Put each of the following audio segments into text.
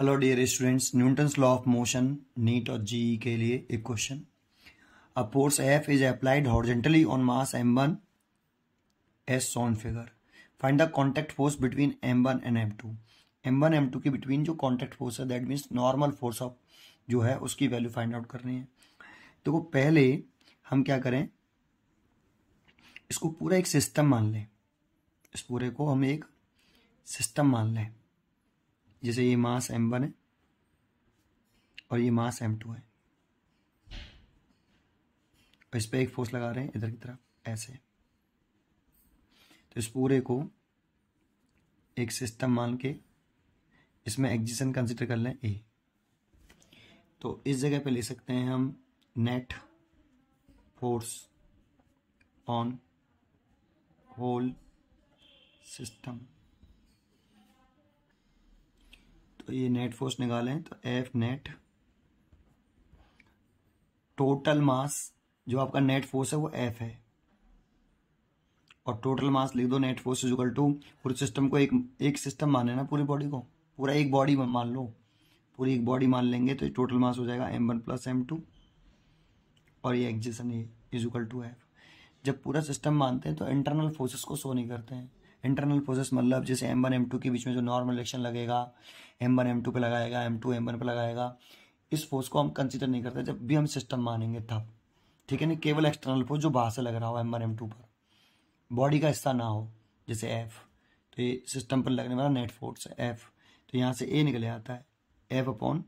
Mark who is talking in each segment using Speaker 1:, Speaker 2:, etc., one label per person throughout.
Speaker 1: hello dear students Newton's law of motion NEET और JEE e के लिए एक question a force F is applied horizontally on mass M one as shown figure find the contact force between M one and M two M one M two के between जो contact force है that means normal force of जो है उसकी value find out करनी है देखो वो पहले हम क्या करें इसको पूरा एक सिस्टम मान लें इस पूरे को हम एक सिस्टम मान लें जैसे ये मास एम वन है और ये मास एम टू है और इस पर एक फोर्स लगा रहे हैं इधर की तरफ ऐसे तो इस पूरे को एक सिस्टम मान के इसमें एग्जिशन कंसिडर कर लें ए तो इस जगह पे ले सकते हैं हम net force on whole system तो ये नेट फोर्स निकालें तो एफ नेट टोटल मास जो आपका नेट फोर्स है वो एफ है और टोटल मास लिख दो नेट फोर्स इजल टू पूरे सिस्टम को एक एक सिस्टम माने ना पूरी बॉडी को पूरा एक बॉडी मान लो पूरी एक बॉडी मान लेंगे तो टोटल मास हो जाएगा M one plus M two और ये एक्जिशन इजल टू एफ जब पूरा सिस्टम मानते हैं तो इंटरनल फोर्सेस को शो नहीं करते हैं इंटरनल प्रोसेस मतलब जैसे एम वन एम टू के बीच में जो नॉर्मल इलेक्शन लगेगा एम वन एम टू पर लगाएगा एम टू एम वन पर लगाएगा इस फोर्स को हम कंसिडर नहीं करते जब भी हम सिस्टम मानेंगे तब ठीक है ना केवल एक्सटर्नल फोर्स जो बाहर से लग रहा हो एम वन एम टू पर बॉडी का हिस्सा ना हो जैसे एफ तो ये सिस्टम पर लगने वाला नेट फोर्स है एफ तो यहाँ से ए निकले आता है F upon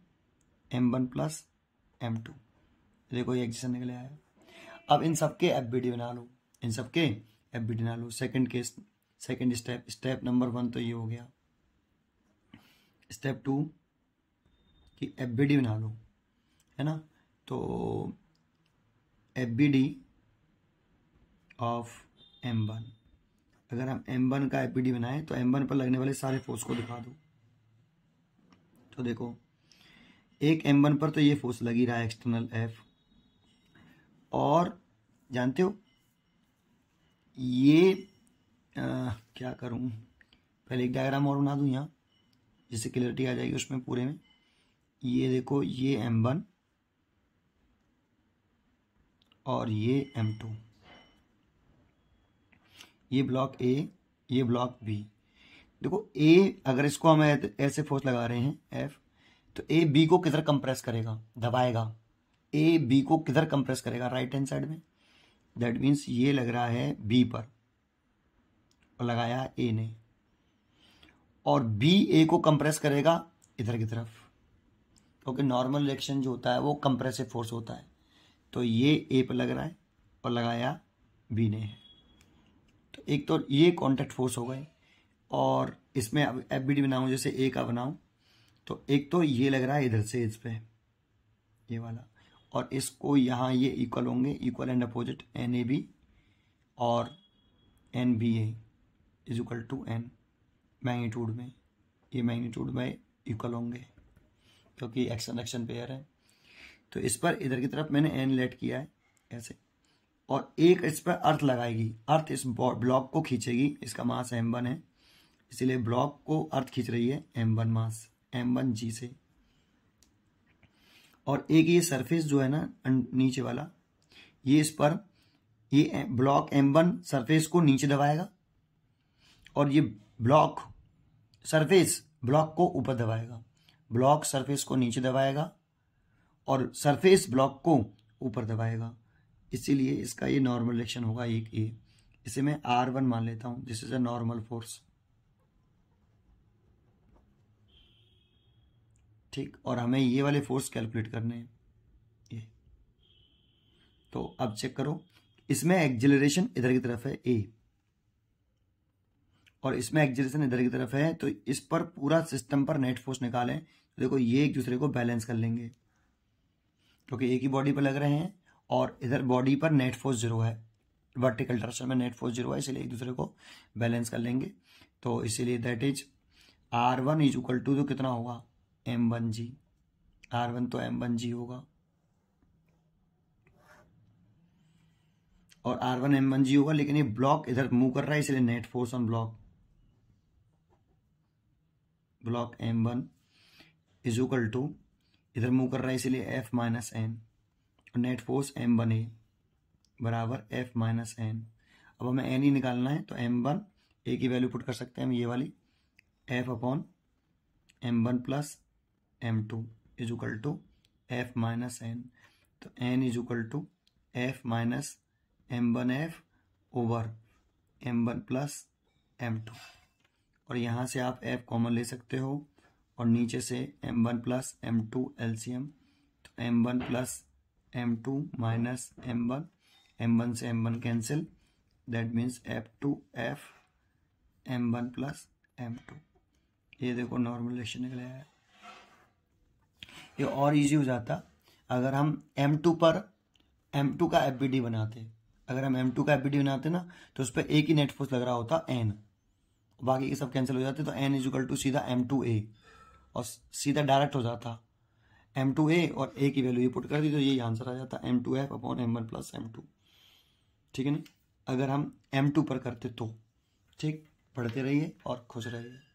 Speaker 1: M one plus M two देखो ये एग्जिशन निकले आया अब इन सब के एफ बी डी बना लो इन सब के एफ बी डी बना लो second case second step step number one तो ये हो गया स्टेप टू कि एफ बी डी बना लो है ना तो F B D of M one अगर हम एम वन का एफ बी डी बनाएं तो एम वन पर लगने वाले सारे फोर्स को दिखा दो तो देखो एक एम वन पर तो ये फोर्स लगी रहा है एक्सटर्नल एफ और जानते हो ये आ, क्या करूँ पहले एक डायग्राम और बना दूँ यहाँ जिससे क्लियरिटी आ जाएगी उसमें पूरे में ये देखो ये एम वन और ये एम टू ये ब्लॉक ए ये ब्लॉक बी देखो ए अगर इसको हम ऐसे फोर्स लगा रहे हैं एफ तो ए बी को किधर कंप्रेस करेगा दबाएगा ए बी को किधर कंप्रेस करेगा राइट हैंड साइड में दैट मीन्स ये लग रहा है बी पर लगाया ए ने और बी ए को कंप्रेस करेगा इधर की तरफ क्योंकि तो नॉर्मल रिएक्शन जो होता है वो कंप्रेसिव फोर्स होता है तो ये ए पर लग रहा है और लगाया बी ने तो एक तो ये कॉन्टेक्ट फोर्स हो गए और इसमें अब एफ बी डी बनाऊँ जैसे ए का बनाऊँ तो एक तो ये लग रहा है इधर से इस पर ये वाला और इसको यहाँ ये इक्वल होंगे equal and opposite N A B और N B A is equal to N magnitude में ये मैग्नीट्यूड में इक्वल होंगे क्योंकि एक्शन एक्शन पेयर है तो इस पर इधर की तरफ मैंने एन लेट किया है ऐसे और एक इस पर अर्थ लगाएगी अर्थ इस ब्लॉक को खींचेगी इसका मास एम वन है इसीलिए ब्लॉक को अर्थ खींच रही है M one mass M one g से और एक ये सरफेस जो है ना नीचे वाला ये इस पर ये ब्लॉक एम वन सरफेस को नीचे दबाएगा और ये ब्लॉक सरफेस ब्लॉक को ऊपर दबाएगा ब्लॉक सरफेस को नीचे दबाएगा और सरफेस ब्लॉक को ऊपर दबाएगा इसीलिए इसका ये नॉर्मल रिएक्शन होगा एक ए इसे मैं आर वन मान लेता हूँ this is a normal force ठीक और हमें ये वाले फोर्स कैलकुलेट करने हैं ये तो अब चेक करो इसमें एक्जिलरेशन इधर की तरफ है ए और इसमें एक्जरेशन इधर की तरफ है तो इस पर पूरा सिस्टम पर नेट फोर्स निकालें तो देखो ये एक दूसरे को बैलेंस कर लेंगे क्योंकि तो एक ही बॉडी पर लग रहे हैं और इधर बॉडी पर नेट फोर्स जीरो है वर्टिकल डायरेक्शन में नेट फोर्स जीरो है इसलिए एक दूसरे को बैलेंस कर लेंगे तो इसीलिए that is R one is equal to तो कितना होगा M one g R one तो एम वन जी होगा और R one M one g होगा लेकिन ये ब्लॉक इधर मूव कर रहा है इसलिए net force on block block M one is equal to इधर मूव कर रहा है इसलिए एफ माइनस एन और net force M one a बराबर एफ माइनस एन अब हमें एन ही निकालना है तो एम वन ए की वैल्यू पुट कर सकते हैं हम ये वाली F upon M one plus M two is equal to F minus N तो N is equal to F minus M one F over M one plus M two और यहाँ से आप एफ कॉमन ले सकते हो और नीचे से M one plus M two L C M तो M one plus M two minus M one M one से M one cancel that means F to F M one plus M two ये देखो normal relation निकल आया ये और easy हो जाता अगर हम एम टू पर एम टू का एफ बी डी बनाते अगर हम एम टू का एफ बी डी बनाते ना तो उस पर एक ही नेट फोर्स लग रहा होता एन बाकी के सब कैंसिल हो जाते तो एन इजिकल टू सीधा एम टू ए और सीधा डायरेक्ट हो जाता एम टू ए और ए की वैल्यू ये पुट कर दी तो यही आंसर आ जाता M two F upon M one plus M two ठीक है ना अगर हम एम टू पर करते तो ठीक पढ़ते रहिए और खुश रहिए